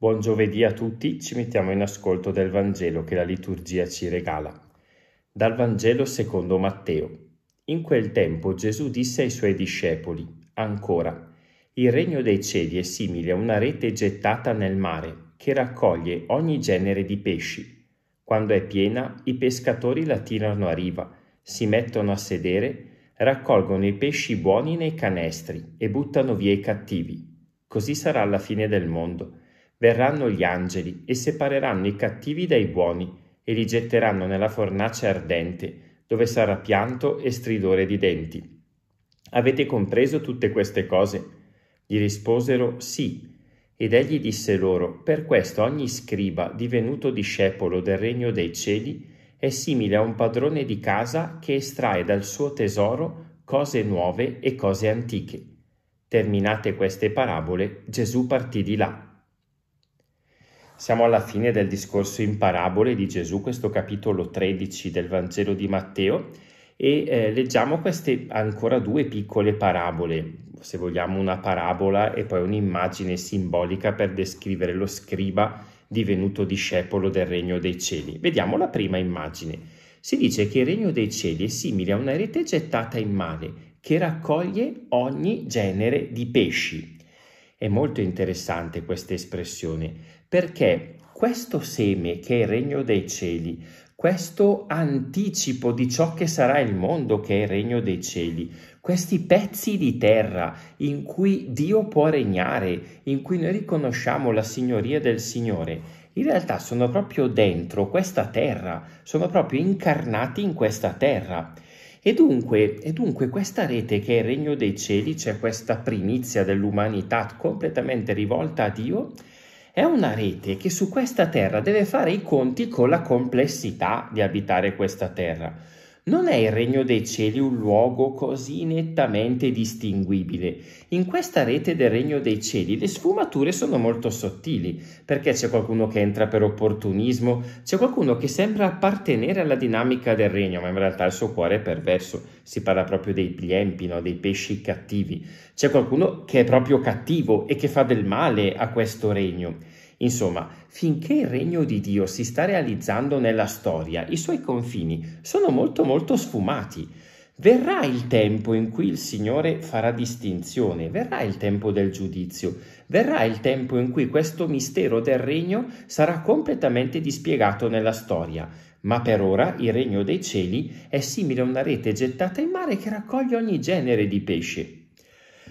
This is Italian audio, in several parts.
Buon giovedì a tutti, ci mettiamo in ascolto del Vangelo che la liturgia ci regala. Dal Vangelo secondo Matteo. In quel tempo Gesù disse ai suoi discepoli, ancora, il regno dei cieli è simile a una rete gettata nel mare, che raccoglie ogni genere di pesci. Quando è piena, i pescatori la tirano a riva, si mettono a sedere, raccolgono i pesci buoni nei canestri e buttano via i cattivi. Così sarà la fine del mondo verranno gli angeli e separeranno i cattivi dai buoni e li getteranno nella fornace ardente, dove sarà pianto e stridore di denti. Avete compreso tutte queste cose? Gli risposero sì. Ed egli disse loro, per questo ogni scriba divenuto discepolo del regno dei cieli è simile a un padrone di casa che estrae dal suo tesoro cose nuove e cose antiche. Terminate queste parabole, Gesù partì di là siamo alla fine del discorso in parabole di Gesù, questo capitolo 13 del Vangelo di Matteo, e eh, leggiamo queste ancora due piccole parabole, se vogliamo una parabola e poi un'immagine simbolica per descrivere lo scriba divenuto discepolo del regno dei cieli. Vediamo la prima immagine. Si dice che il regno dei cieli è simile a una rete gettata in mare che raccoglie ogni genere di pesci. È molto interessante questa espressione perché questo seme che è il regno dei cieli, questo anticipo di ciò che sarà il mondo che è il regno dei cieli, questi pezzi di terra in cui Dio può regnare, in cui noi riconosciamo la signoria del Signore, in realtà sono proprio dentro questa terra, sono proprio incarnati in questa terra. E dunque, e dunque, questa rete che è il regno dei cieli, cioè questa primizia dell'umanità completamente rivolta a Dio, è una rete che su questa terra deve fare i conti con la complessità di abitare questa terra non è il regno dei cieli un luogo così nettamente distinguibile. In questa rete del regno dei cieli le sfumature sono molto sottili, perché c'è qualcuno che entra per opportunismo, c'è qualcuno che sembra appartenere alla dinamica del regno, ma in realtà il suo cuore è perverso. Si parla proprio dei pliempi, no? dei pesci cattivi. C'è qualcuno che è proprio cattivo e che fa del male a questo regno. Insomma, finché il regno di Dio si sta realizzando nella storia, i suoi confini sono molto molto sfumati. Verrà il tempo in cui il Signore farà distinzione, verrà il tempo del giudizio, verrà il tempo in cui questo mistero del regno sarà completamente dispiegato nella storia. Ma per ora il regno dei cieli è simile a una rete gettata in mare che raccoglie ogni genere di pesce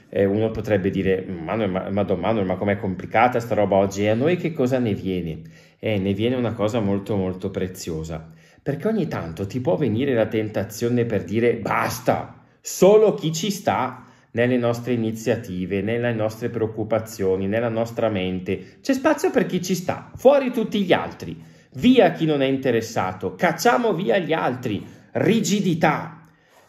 eh, uno potrebbe dire, Manuel, ma, Madonna Manuel, ma com'è complicata sta roba oggi? E a noi che cosa ne viene? Eh, ne viene una cosa molto molto preziosa, perché ogni tanto ti può venire la tentazione per dire basta, solo chi ci sta nelle nostre iniziative, nelle nostre preoccupazioni, nella nostra mente. C'è spazio per chi ci sta, fuori tutti gli altri, via chi non è interessato, cacciamo via gli altri, rigidità.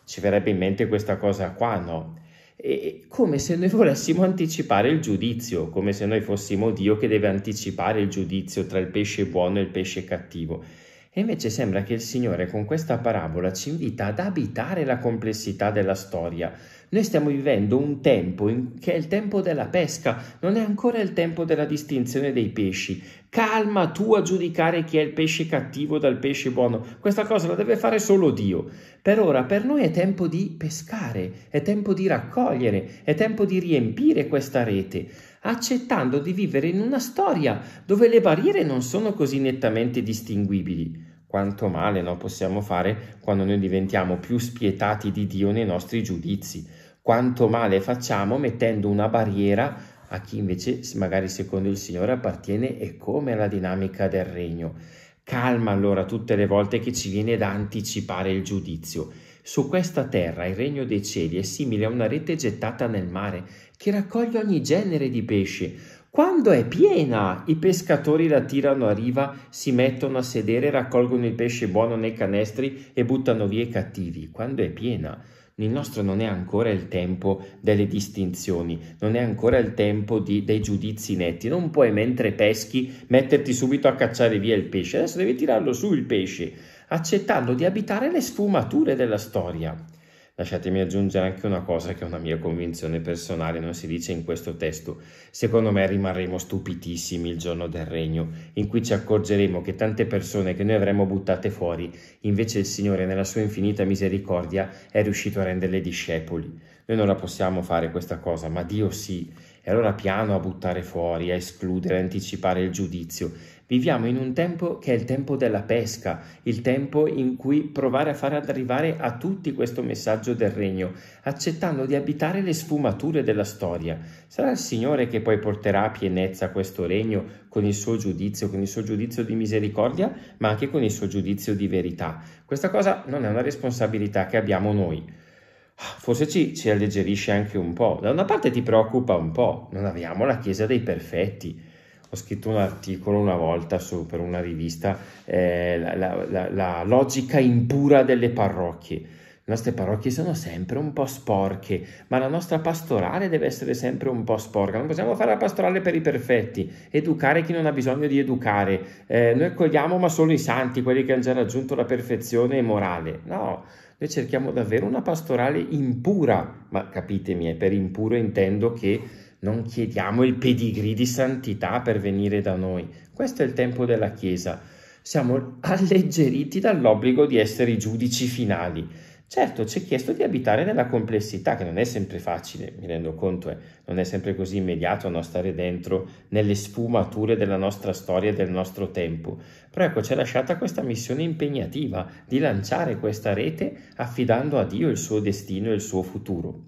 Ci verrebbe in mente questa cosa qua, no? e come se noi volessimo anticipare il giudizio, come se noi fossimo Dio che deve anticipare il giudizio tra il pesce buono e il pesce cattivo. E invece sembra che il Signore con questa parabola ci invita ad abitare la complessità della storia. Noi stiamo vivendo un tempo in, che è il tempo della pesca, non è ancora il tempo della distinzione dei pesci. Calma tu a giudicare chi è il pesce cattivo dal pesce buono. Questa cosa la deve fare solo Dio. Per ora, per noi è tempo di pescare, è tempo di raccogliere, è tempo di riempire questa rete accettando di vivere in una storia dove le barriere non sono così nettamente distinguibili. Quanto male no, possiamo fare quando noi diventiamo più spietati di Dio nei nostri giudizi. Quanto male facciamo mettendo una barriera a chi invece magari secondo il Signore appartiene e come alla dinamica del regno. Calma allora tutte le volte che ci viene da anticipare il giudizio su questa terra il regno dei cieli è simile a una rete gettata nel mare, che raccoglie ogni genere di pesci. Quando è piena, i pescatori la tirano a riva, si mettono a sedere, raccolgono il pesce buono nei canestri e buttano via i cattivi. Quando è piena. Il nostro non è ancora il tempo delle distinzioni, non è ancora il tempo di, dei giudizi netti. Non puoi, mentre peschi, metterti subito a cacciare via il pesce. Adesso devi tirarlo su il pesce accettando di abitare le sfumature della storia. Lasciatemi aggiungere anche una cosa che è una mia convinzione personale, non si dice in questo testo. Secondo me rimarremo stupitissimi il giorno del regno, in cui ci accorgeremo che tante persone che noi avremmo buttate fuori, invece il Signore nella sua infinita misericordia è riuscito a renderle discepoli. Noi non la possiamo fare questa cosa, ma Dio sì, e allora piano a buttare fuori, a escludere, a anticipare il giudizio. Viviamo in un tempo che è il tempo della pesca, il tempo in cui provare a far arrivare a tutti questo messaggio del regno, accettando di abitare le sfumature della storia. Sarà il Signore che poi porterà a pienezza questo regno con il suo giudizio, con il suo giudizio di misericordia, ma anche con il suo giudizio di verità. Questa cosa non è una responsabilità che abbiamo noi forse ci, ci alleggerisce anche un po'. Da una parte ti preoccupa un po', non abbiamo la Chiesa dei perfetti. Ho scritto un articolo una volta su, per una rivista, eh, la, la, la, la logica impura delle parrocchie. Le nostre parrocchie sono sempre un po' sporche, ma la nostra pastorale deve essere sempre un po' sporca. Non possiamo fare la pastorale per i perfetti, educare chi non ha bisogno di educare. Eh, noi accogliamo ma solo i santi, quelli che hanno già raggiunto la perfezione morale. No, noi cerchiamo davvero una pastorale impura, ma capitemi, eh, per impuro intendo che non chiediamo il pedigree di santità per venire da noi. Questo è il tempo della Chiesa. Siamo alleggeriti dall'obbligo di essere i giudici finali Certo, ci è chiesto di abitare nella complessità, che non è sempre facile, mi rendo conto, eh, non è sempre così immediato non stare dentro nelle sfumature della nostra storia e del nostro tempo. Però ecco, ci è lasciata questa missione impegnativa di lanciare questa rete affidando a Dio il suo destino e il suo futuro.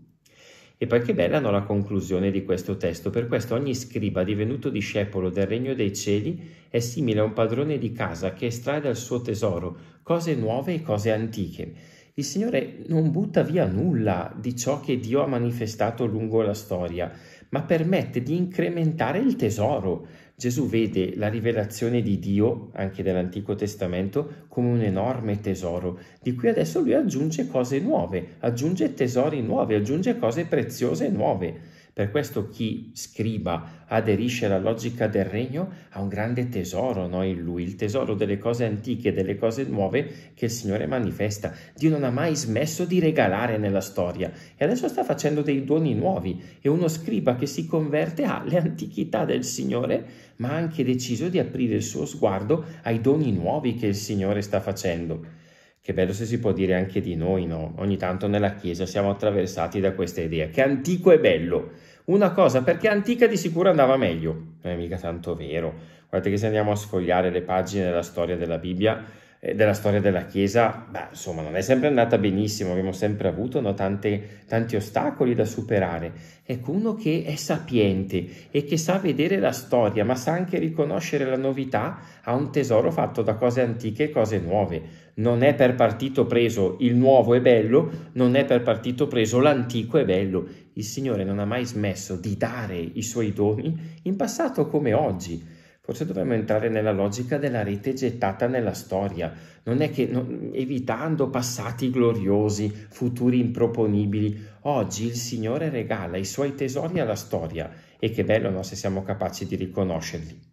E poi che bella no, la conclusione di questo testo, per questo ogni scriba divenuto discepolo del regno dei cieli è simile a un padrone di casa che estrae dal suo tesoro cose nuove e cose antiche il Signore non butta via nulla di ciò che Dio ha manifestato lungo la storia, ma permette di incrementare il tesoro. Gesù vede la rivelazione di Dio, anche dell'Antico Testamento, come un enorme tesoro, di cui adesso lui aggiunge cose nuove, aggiunge tesori nuovi, aggiunge cose preziose nuove. Per questo chi scriba aderisce alla logica del regno ha un grande tesoro no, in lui, il tesoro delle cose antiche, delle cose nuove che il Signore manifesta. Dio non ha mai smesso di regalare nella storia e adesso sta facendo dei doni nuovi e uno scriba che si converte alle antichità del Signore ma ha anche deciso di aprire il suo sguardo ai doni nuovi che il Signore sta facendo. Che bello se si può dire anche di noi, no? Ogni tanto nella Chiesa siamo attraversati da questa idea. Che antico è bello! Una cosa, perché antica di sicuro andava meglio. Non è mica tanto vero. Guardate che se andiamo a sfogliare le pagine della storia della Bibbia, eh, della storia della Chiesa, beh, insomma, non è sempre andata benissimo, abbiamo sempre avuto no, tante, tanti ostacoli da superare. Ecco, uno che è sapiente e che sa vedere la storia, ma sa anche riconoscere la novità, ha un tesoro fatto da cose antiche e cose nuove. Non è per partito preso il nuovo è bello, non è per partito preso l'antico è bello. Il Signore non ha mai smesso di dare i suoi doni in passato come oggi Forse dovremmo entrare nella logica della rete gettata nella storia. Non è che no, evitando passati gloriosi, futuri improponibili, oggi il Signore regala i suoi tesori alla storia e che bello no, se siamo capaci di riconoscerli.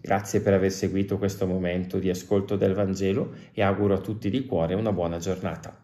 Grazie per aver seguito questo momento di ascolto del Vangelo e auguro a tutti di cuore una buona giornata.